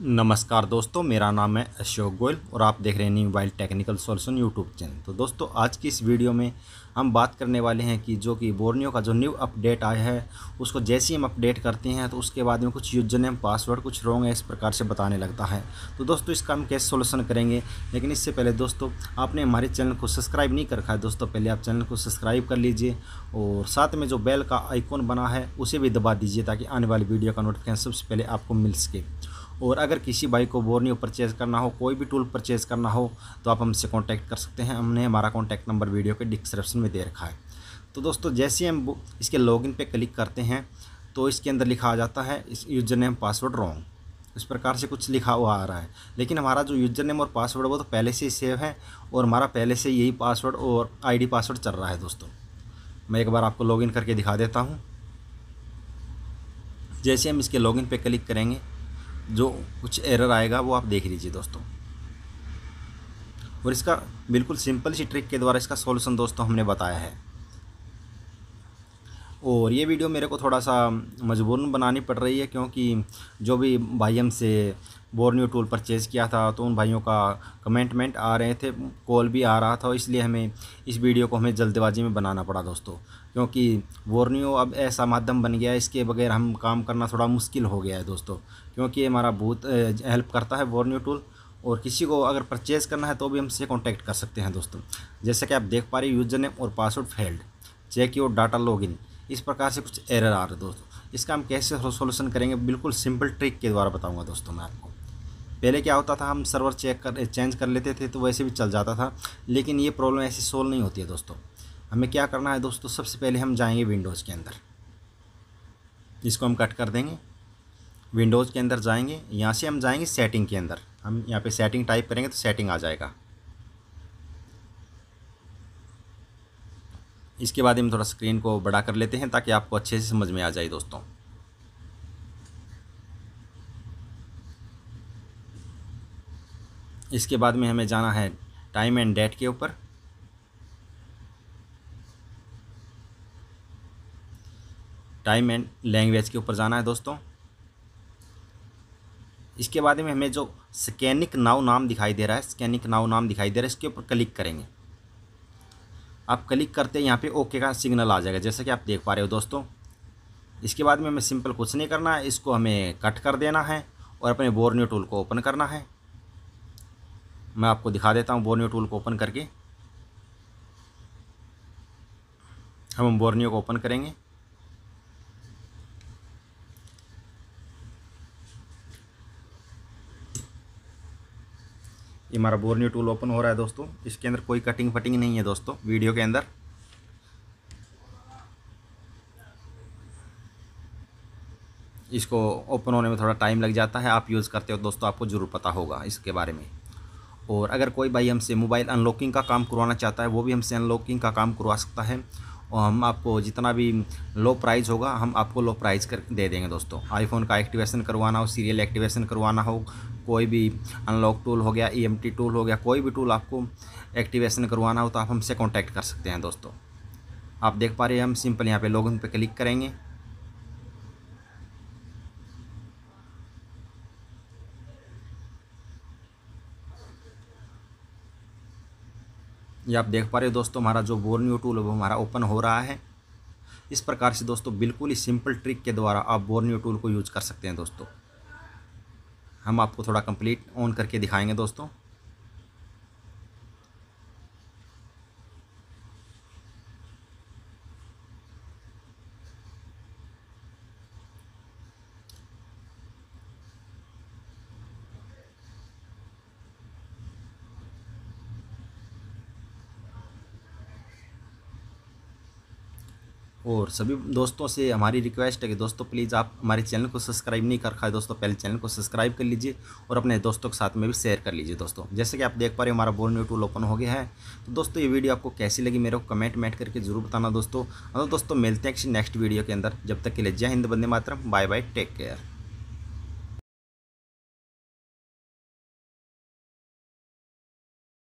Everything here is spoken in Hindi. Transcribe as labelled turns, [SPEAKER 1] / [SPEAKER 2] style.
[SPEAKER 1] नमस्कार दोस्तों मेरा नाम है अशोक गोयल और आप देख रहे हैं new mobile technical solution YouTube channel तो दोस्तों आज की इस वीडियो में हम बात करने वाले हैं कि जो कि बोर्नियो का जो न्यू अपडेट आया है उसको जैसे ही हम अपडेट करते हैं तो उसके बाद में कुछ यूजर नेम पासवर्ड कुछ रॉन्ग है इस प्रकार से बताने लगता है तो दोस्तों इसका हम कैसे सोल्यूशन करेंगे लेकिन इससे पहले दोस्तों आपने हमारे चैनल को सब्सक्राइब नहीं कर रखा है दोस्तों पहले आप चैनल को सब्सक्राइब कर लीजिए और साथ में जो बेल का आइकॉन बना है उसे भी दबा दीजिए ताकि आने वाली वीडियो का नोटिफिकेशन सबसे पहले आपको मिल सके और अगर किसी बाइक को बोर्नियो परचेज़ करना हो कोई भी टूल परचेज़ करना हो तो आप हमसे कॉन्टैक्ट कर सकते हैं हमने हमारा कॉन्टैक्ट नंबर वीडियो के डिस्क्रिप्शन में दे रखा है तो दोस्तों जैसे हम इसके लॉगिन इन क्लिक करते हैं तो इसके अंदर लिखा आ जाता है इस यूजर नेम पासवर्ड रॉन्ग इस प्रकार से कुछ लिखा हुआ आ रहा है लेकिन हमारा जो यूजर नेम और पासवर्ड वो तो पहले से ही सेव है और हमारा पहले से यही पासवर्ड और आईडी पासवर्ड चल रहा है दोस्तों मैं एक बार आपको लॉगिन करके दिखा देता हूँ जैसे हम इसके लॉगिन पे क्लिक करेंगे जो कुछ एरर आएगा वो आप देख लीजिए दोस्तों और इसका बिल्कुल सिंपल सी ट्रिक के द्वारा इसका सॉल्यूशन दोस्तों हमने बताया है और ये वीडियो मेरे को थोड़ा सा मजबूरन बनानी पड़ रही है क्योंकि जो भी भाई हमसे बोर्नियो टूल परचेज़ किया था तो उन भाइयों का कमेंटमेंट आ रहे थे कॉल भी आ रहा था इसलिए हमें इस वीडियो को हमें जल्दबाजी में बनाना पड़ा दोस्तों क्योंकि बोर्नियो अब ऐसा माध्यम बन गया है इसके बगैर हम काम करना थोड़ा मुश्किल हो गया है दोस्तों क्योंकि ये हमारा बहुत हेल्प करता है बोर्नियो टूल और किसी को अगर परचेज़ करना है तो भी हमसे कॉन्टैक्ट कर सकते हैं दोस्तों जैसे कि आप देख पा रहे यूजर नेम और password field check your data login इस प्रकार से कुछ एरर आ रहे दोस्तों इसका हम कैसे सोल्यूशन करेंगे बिल्कुल सिंपल ट्रिक के द्वारा बताऊंगा दोस्तों मैं आपको पहले क्या होता था हम सर्वर चेक कर चेंज कर लेते थे तो वैसे भी चल जाता था लेकिन ये प्रॉब्लम ऐसी सोल्व नहीं होती है दोस्तों हमें क्या करना है दोस्तों सबसे पहले हम जाएंगे विंडोज़ के अंदर इसको हम कट कर देंगे विंडोज़ के अंदर जाएंगे यहाँ से हम जाएंगे सेटिंग के अंदर हम यहाँ पे सेटिंग टाइप करेंगे तो सेटिंग आ जाएगा इसके बाद हम थोड़ा स्क्रीन को बड़ा कर लेते हैं ताकि आपको अच्छे से समझ में आ जाए दोस्तों इसके बाद में हमें जाना है टाइम एंड डेट के ऊपर टाइम एंड लैंग्वेज के ऊपर जाना है दोस्तों इसके बाद में हमें जो स्कैनिक नाव नाम दिखाई दे रहा है स्कैनिक नाव नाम दिखाई दे रहा है इसके ऊपर क्लिक करेंगे आप क्लिक करते यहाँ पे ओके का सिग्नल आ जाएगा जैसा कि आप देख पा रहे हो दोस्तों इसके बाद में हमें सिंपल कुछ नहीं करना है इसको हमें कट कर देना है और अपने बोर्नियो टूल को ओपन करना है मैं आपको दिखा देता हूँ बोर्नियो टूल को ओपन करके हम बोर्नियो को ओपन करेंगे ये हमारा बोर्नियो टूल ओपन हो रहा है दोस्तों इसके अंदर कोई कटिंग फटिंग नहीं है दोस्तों वीडियो के अंदर इसको ओपन होने में थोड़ा टाइम लग जाता है आप यूज़ करते हो दोस्तों आपको ज़रूर पता होगा इसके बारे में और अगर कोई भाई हमसे मोबाइल अनलॉकिंग का काम करवाना चाहता है वो भी हमसे अनलॉकिंग का काम करवा सकता है और हम आपको जितना भी लो प्राइस होगा हम आपको लो प्राइस कर दे देंगे दोस्तों आईफोन का एक्टिवेशन करवाना हो सीरियल एक्टिवेशन करवाना हो कोई भी अनलॉक टूल हो गया ई e टूल हो गया कोई भी टूल आपको एक्टिवेशन करवाना हो तो आप हमसे कॉन्टैक्ट कर सकते हैं दोस्तों आप देख पा रहे हैं हम सिंपल यहाँ पे लॉगिन पे क्लिक करेंगे ये आप देख पा रहे हो दोस्तों हमारा जो बोर्नियो टूल है वो हमारा ओपन हो रहा है इस प्रकार से दोस्तों बिल्कुल ही सिंपल ट्रिक के द्वारा आप बोर्नियो टूल को यूज कर सकते हैं दोस्तों हम आपको थोड़ा कंप्लीट ऑन करके दिखाएंगे दोस्तों और सभी दोस्तों से हमारी रिक्वेस्ट है कि दोस्तों प्लीज़ आप हमारे चैनल को सब्सक्राइब नहीं कर रखा है दोस्तों पहले चैनल को सब्सक्राइब कर लीजिए और अपने दोस्तों के साथ में भी शेयर कर लीजिए दोस्तों जैसे कि आप देख पा रहे हो हमारा बोर्ड न्यू टूल ओपन हो गया है तो दोस्तों ये वीडियो आपको कैसी लगी मेरे को कमेंट मेंट करके जरूर बताना दोस्तों और तो दोस्तों मिलते हैं किसी नेक्स्ट वीडियो के अंदर जब तक के लिए जय हिंद बंदे मातरम बाय बाय टेक केयर